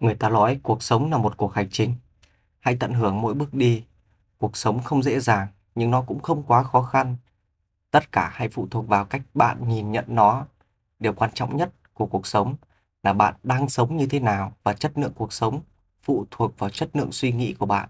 Người ta nói cuộc sống là một cuộc hành trình. Hãy tận hưởng mỗi bước đi. Cuộc sống không dễ dàng, nhưng nó cũng không quá khó khăn. Tất cả hãy phụ thuộc vào cách bạn nhìn nhận nó. Điều quan trọng nhất của cuộc sống là bạn đang sống như thế nào và chất lượng cuộc sống phụ thuộc vào chất lượng suy nghĩ của bạn.